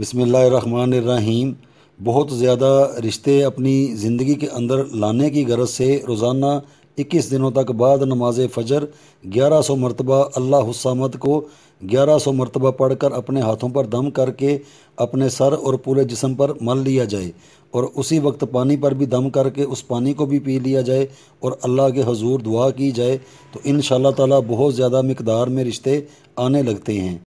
बसमीम बहुत ज़्यादा रिश्ते अपनी ज़िंदगी के अंदर लाने की गरज से रोज़ाना 21 दिनों तक बाद नमाज फ़जर 1100 मरतबा अल्लाह हुसामत को 1100 मरतबा पढ़कर अपने हाथों पर दम करके अपने सर और पूरे जिसम पर मल लिया जाए और उसी वक्त पानी पर भी दम करके उस पानी को भी पी लिया जाए और अल्लाह के हजूर दुआ की जाए तो इन ताला बहुत ज़्यादा मकदार में रिश्ते आने लगते हैं